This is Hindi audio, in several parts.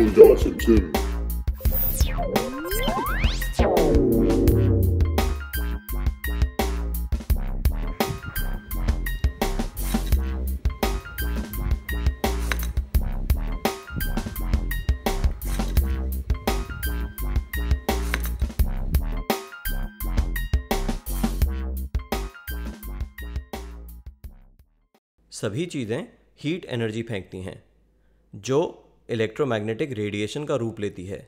Gospel Gossip Channel. सभी चीज़ें हीट एनर्जी फेंकती हैं जो इलेक्ट्रोमैग्नेटिक रेडिएशन का रूप लेती है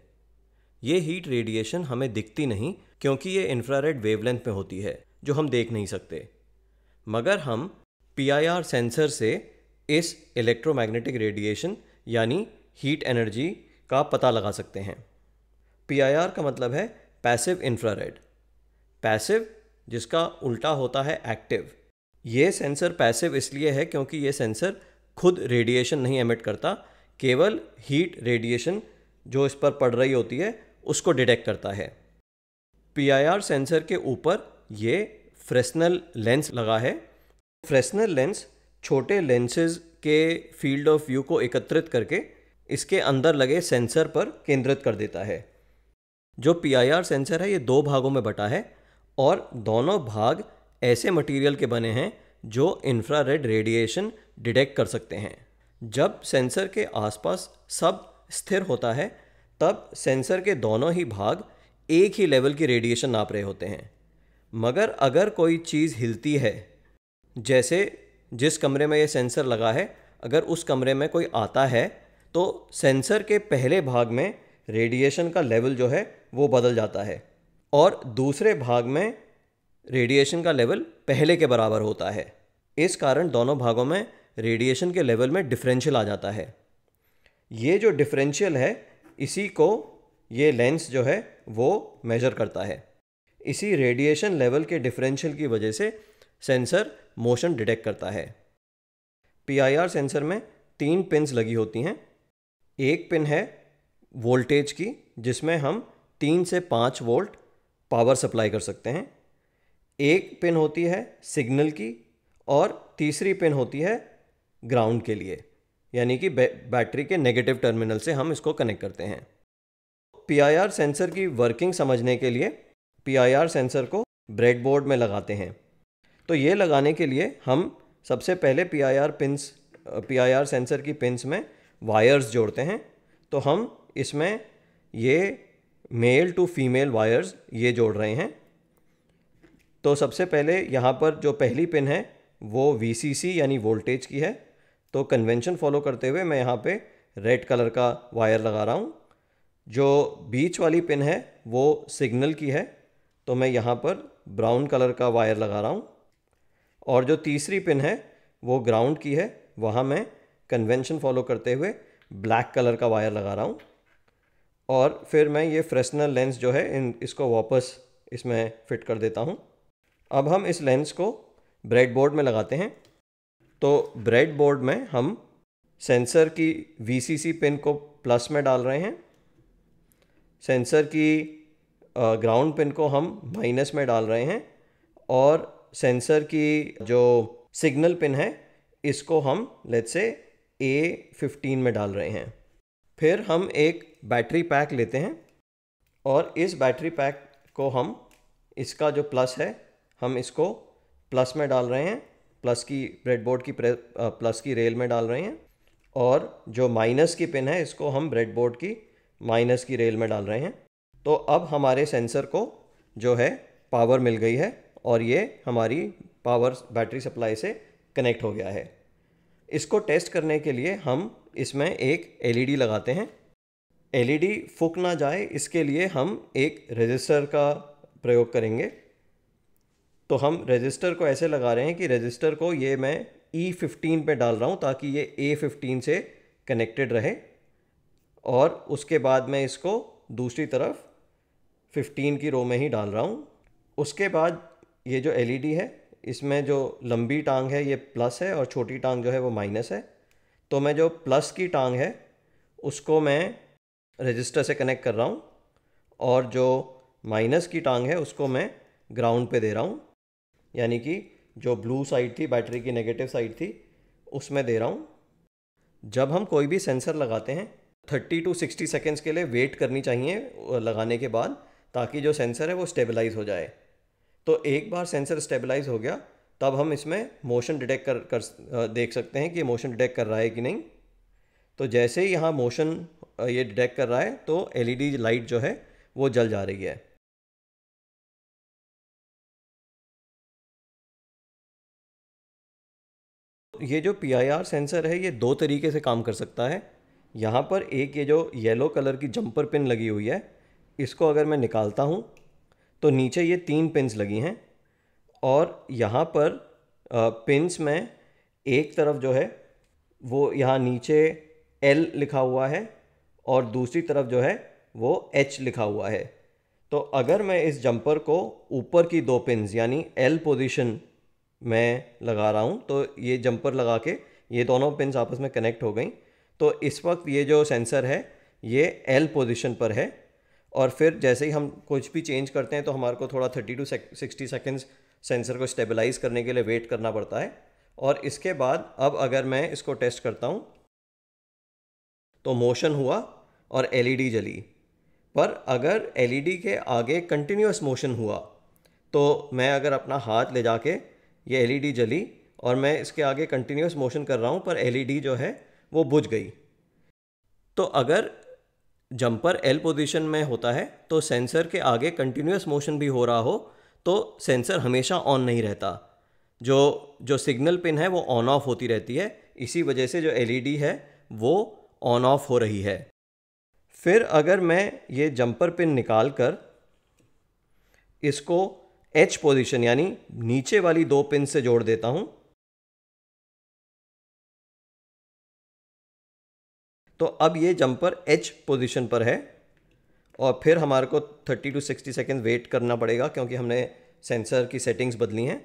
ये हीट रेडिएशन हमें दिखती नहीं क्योंकि ये इंफ्रारेड वेवलेंथ में होती है जो हम देख नहीं सकते मगर हम पीआईआर सेंसर से इस इलेक्ट्रोमैग्नेटिक रेडिएशन यानी हीट एनर्जी का पता लगा सकते हैं पीआईआर का मतलब है पैसिव इंफ्रारेड पैसिव जिसका उल्टा होता है एक्टिव ये सेंसर पैसिव इसलिए है क्योंकि ये सेंसर खुद रेडिएशन नहीं एमिट करता केवल हीट रेडिएशन जो इस पर पड़ रही होती है उसको डिटेक्ट करता है पीआईआर सेंसर के ऊपर ये फ्रेस्नल लेंस लगा है फ्रेस्नल लेंस छोटे लेंसेज के फील्ड ऑफ व्यू को एकत्रित करके इसके अंदर लगे सेंसर पर केंद्रित कर देता है जो पीआईआर सेंसर है ये दो भागों में बटा है और दोनों भाग ऐसे मटेरियल के बने हैं जो इंफ्रारेड रेडिएशन डिटेक्ट कर सकते हैं जब सेंसर के आसपास सब स्थिर होता है तब सेंसर के दोनों ही भाग एक ही लेवल की रेडिएशन नाप रहे होते हैं मगर अगर कोई चीज़ हिलती है जैसे जिस कमरे में ये सेंसर लगा है अगर उस कमरे में कोई आता है तो सेंसर के पहले भाग में रेडिएशन का लेवल जो है वो बदल जाता है और दूसरे भाग में रेडिएशन का लेवल पहले के बराबर होता है इस कारण दोनों भागों में रेडिएशन के लेवल में डिफरेंशियल आ जाता है ये जो डिफरेंशियल है इसी को ये लेंस जो है वो मेजर करता है इसी रेडिएशन लेवल के डिफरेंशियल की वजह से सेंसर मोशन डिटेक्ट करता है पीआईआर सेंसर में तीन पिन्स लगी होती हैं एक पिन है वोल्टेज की जिसमें हम तीन से पाँच वोल्ट पावर सप्लाई कर सकते हैं एक पिन होती है सिग्नल की और तीसरी पिन होती है ग्राउंड के लिए यानी कि बैटरी के नेगेटिव टर्मिनल से हम इसको कनेक्ट करते हैं पीआईआर सेंसर की वर्किंग समझने के लिए पीआईआर सेंसर को ब्रेडबोर्ड में लगाते हैं तो ये लगाने के लिए हम सबसे पहले पीआईआर पिंस पीआईआर सेंसर की पिंस में वायर्स जोड़ते हैं तो हम इसमें ये मेल टू फीमेल वायर्स ये जोड़ रहे हैं तो सबसे पहले यहाँ पर जो पहली पिन है वो वी यानी वोल्टेज की है तो कन्वेंशन फॉलो करते हुए मैं यहाँ पे रेड कलर का वायर लगा रहा हूँ जो बीच वाली पिन है वो सिग्नल की है तो मैं यहाँ पर ब्राउन कलर का वायर लगा रहा हूँ और जो तीसरी पिन है वो ग्राउंड की है वहाँ मैं कन्वेंशन फॉलो करते हुए ब्लैक कलर का वायर लगा रहा हूँ और फिर मैं ये फ्रेशनर लेंस जो है इन इसको वापस इसमें फिट कर देता हूँ अब हम इस लेंस को ब्रेडबोर्ड में लगाते हैं तो ब्रेड बोर्ड में हम सेंसर की वीसीसी पिन को प्लस में डाल रहे हैं सेंसर की ग्राउंड पिन को हम माइनस में डाल रहे हैं और सेंसर की जो सिग्नल पिन है इसको हम लेट से ए फिफ्टीन में डाल रहे हैं फिर हम एक बैटरी पैक लेते हैं और इस बैटरी पैक को हम इसका जो प्लस है हम इसको प्लस में डाल रहे हैं प्लस की ब्रेडबोर्ड की प्लस की रेल में डाल रहे हैं और जो माइनस की पिन है इसको हम ब्रेडबोर्ड की माइनस की रेल में डाल रहे हैं तो अब हमारे सेंसर को जो है पावर मिल गई है और ये हमारी पावर बैटरी सप्लाई से कनेक्ट हो गया है इसको टेस्ट करने के लिए हम इसमें एक एलईडी लगाते हैं एलईडी फूक ना जाए इसके लिए हम एक रजिस्टर का प्रयोग करेंगे तो हम रजिस्टर को ऐसे लगा रहे हैं कि रजिस्टर को ये मैं ई फिफ्टीन पर डाल रहा हूँ ताकि ये ए फिफ्टीन से कनेक्टेड रहे और उसके बाद मैं इसको दूसरी तरफ फिफ्टीन की रो में ही डाल रहा हूँ उसके बाद ये जो एल e है इसमें जो लंबी टांग है ये प्लस है और छोटी टांग जो है वो माइनस है तो मैं जो प्लस की टांग है उसको मैं रजिस्टर से कनेक्ट कर रहा हूँ और जो माइनस की टांग है उसको मैं ग्राउंड पे दे रहा हूँ यानी कि जो ब्लू साइड थी बैटरी की नेगेटिव साइड थी उसमें दे रहा हूँ जब हम कोई भी सेंसर लगाते हैं 30 टू 60 सेकेंड्स के लिए वेट करनी चाहिए लगाने के बाद ताकि जो सेंसर है वो स्टेबलाइज हो जाए तो एक बार सेंसर स्टेबलाइज हो गया तब हम इसमें मोशन डिटेक्ट कर, कर देख सकते हैं कि मोशन डिटेक्ट कर रहा है कि नहीं तो जैसे ही यहाँ मोशन ये डिटेक्ट कर रहा है तो एलईडी लाइट e जो है वो जल जा रही है ये जो पी सेंसर है ये दो तरीके से काम कर सकता है यहाँ पर एक ये जो येलो कलर की जंपर पिन लगी हुई है इसको अगर मैं निकालता हूँ तो नीचे ये तीन पिन्स लगी हैं और यहाँ पर पिन्स में एक तरफ जो है वो यहाँ नीचे एल लिखा हुआ है और दूसरी तरफ जो है वो एच लिखा हुआ है तो अगर मैं इस जंपर को ऊपर की दो पिन्स यानी एल पोजीशन मैं लगा रहा हूँ तो ये जंपर लगा के ये दोनों पिन आपस में कनेक्ट हो गई तो इस वक्त ये जो सेंसर है ये एल पोजिशन पर है और फिर जैसे ही हम कुछ भी चेंज करते हैं तो हमारे को थोड़ा thirty two sixty seconds sensor को स्टेबलाइज करने के लिए वेट करना पड़ता है और इसके बाद अब अगर मैं इसको टेस्ट करता हूँ तो मोशन हुआ और एलईडी e जली पर अगर एलईडी e के आगे कंटिन्यूस मोशन हुआ तो मैं अगर अपना हाथ ले जाके ये एलईडी e जली और मैं इसके आगे कंटिन्यूस मोशन कर रहा हूँ पर एलईडी e जो है वो बुझ गई तो अगर जंपर एल पोजीशन में होता है तो सेंसर के आगे कंटिन्यूस मोशन भी हो रहा हो तो सेंसर हमेशा ऑन नहीं रहता जो जो सिग्नल पिन है वो ऑन ऑफ होती रहती है इसी वजह से जो एलईडी e है वो ऑन ऑफ हो रही है फिर अगर मैं ये जंपर पिन निकाल कर इसको एच पोजीशन यानी नीचे वाली दो पिन से जोड़ देता हूं तो अब ये जंपर एच पोजीशन पर है और फिर हमारे को 30 टू 60 सेकेंड वेट करना पड़ेगा क्योंकि हमने सेंसर की सेटिंग्स बदली हैं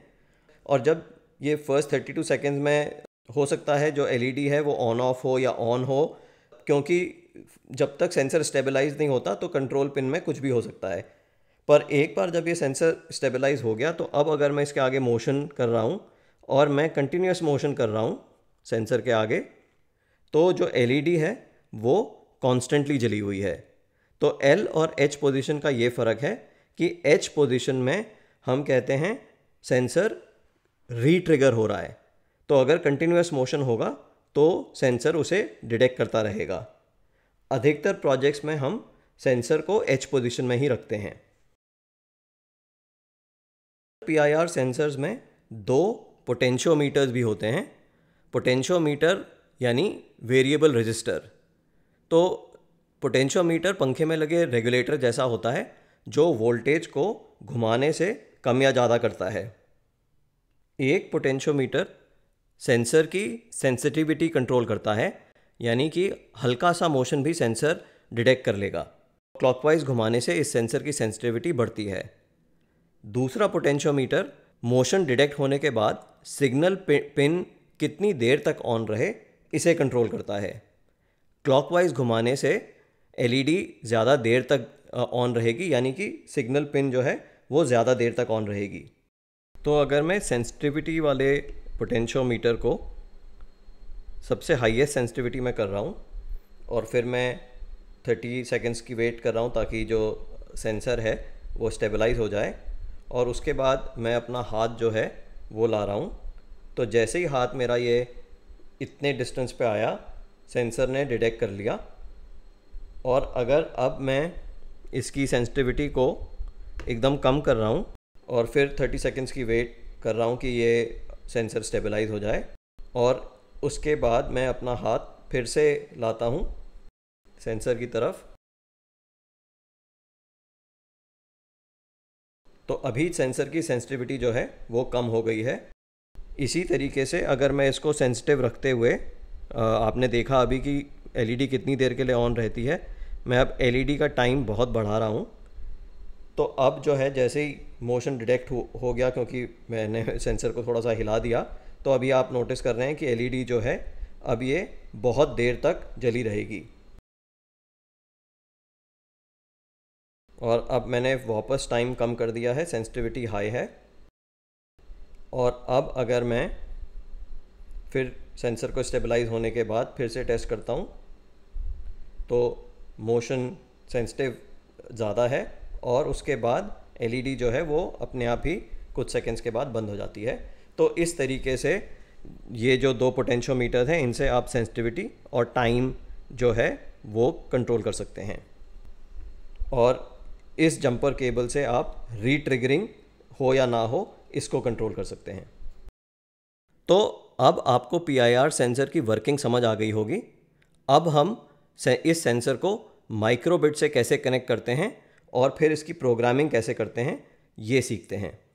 और जब ये फर्स्ट 32 टू सेकेंड में हो सकता है जो एलईडी e है वो ऑन ऑफ हो या ऑन हो क्योंकि जब तक सेंसर स्टेबलाइज नहीं होता तो कंट्रोल पिन में कुछ भी हो सकता है पर एक बार जब ये सेंसर स्टेबलाइज हो गया तो अब अगर मैं इसके आगे मोशन कर रहा हूँ और मैं कंटिन्यूस मोशन कर रहा हूँ सेंसर के आगे तो जो एल है वो कॉन्स्टेंटली जली हुई है तो एल और एच पोजिशन का ये फ़र्क है कि एच पोजिशन में हम कहते हैं सेंसर रीट्रिगर हो रहा है तो अगर कंटिन्यूस मोशन होगा तो सेंसर उसे डिटेक्ट करता रहेगा अधिकतर प्रोजेक्ट्स में हम सेंसर को एच पोजीशन में ही रखते हैं पीआईआर सेंसर्स में दो पोटेंशियोमीटर्स भी होते हैं पोटेंशियोमीटर यानी वेरिएबल रजिस्टर तो पोटेंशियोमीटर पंखे में लगे रेगुलेटर जैसा होता है जो वोल्टेज को घुमाने से कम या ज़्यादा करता है एक पोटेंशियोमीटर सेंसर की सेंसिटिविटी कंट्रोल करता है यानी कि हल्का सा मोशन भी सेंसर डिटेक्ट कर लेगा क्लॉकवाइज घुमाने से इस सेंसर की सेंसिटिविटी बढ़ती है दूसरा पोटेंशियोमीटर मोशन डिटेक्ट होने के बाद सिग्नल पिन कितनी देर तक ऑन रहे इसे कंट्रोल करता है क्लॉकवाइज घुमाने से एलईडी e ज़्यादा देर तक ऑन रहेगी यानी कि सिग्नल पिन जो है वो ज़्यादा देर तक ऑन रहेगी तो अगर मैं सेंसिटिविटी वाले पोटेंशियोमीटर को सबसे हाईएस्ट सेंसिटिविटी में कर रहा हूँ और फिर मैं थर्टी सेकेंड्स की वेट कर रहा हूँ ताकि जो सेंसर है वो स्टेबलाइज हो जाए और उसके बाद मैं अपना हाथ जो है वो ला रहा हूँ तो जैसे ही हाथ मेरा ये इतने डिस्टेंस पे आया सेंसर ने डिटेक्ट कर लिया और अगर अब मैं इसकी सेंसिटिविटी को एकदम कम कर रहा हूँ और फिर 30 सेकंड्स की वेट कर रहा हूँ कि ये सेंसर स्टेबलाइज हो जाए और उसके बाद मैं अपना हाथ फिर से लाता हूँ सेंसर की तरफ तो अभी सेंसर की सेंसिटिविटी जो है वो कम हो गई है इसी तरीके से अगर मैं इसको सेंसिटिव रखते हुए आपने देखा अभी कि एलईडी e कितनी देर के लिए ऑन रहती है मैं अब एलईडी e का टाइम बहुत बढ़ा रहा हूँ तो अब जो है जैसे ही मोशन डिटेक्ट हो, हो गया क्योंकि मैंने सेंसर को थोड़ा सा हिला दिया तो अभी आप नोटिस कर रहे हैं कि एलईडी e जो है अब ये बहुत देर तक जली रहेगी और अब मैंने वापस टाइम कम कर दिया है सेंसिटिविटी हाई है और अब अगर मैं फिर सेंसर को स्टेबलाइज होने के बाद फिर से टेस्ट करता हूँ तो मोशन सेंसिटिव ज़्यादा है और उसके बाद एलईडी e जो है वो अपने आप ही कुछ सेकंड्स के बाद बंद हो जाती है तो इस तरीके से ये जो दो पोटेंशियोमीटर हैं इनसे आप सेंसिटिविटी और टाइम जो है वो कंट्रोल कर सकते हैं और इस जंपर केबल से आप रीट्रिगरिंग हो या ना हो इसको कंट्रोल कर सकते हैं तो अब आपको पीआईआर सेंसर की वर्किंग समझ आ गई होगी अब हम इस सेंसर को माइक्रोबिट से कैसे कनेक्ट करते हैं और फिर इसकी प्रोग्रामिंग कैसे करते हैं ये सीखते हैं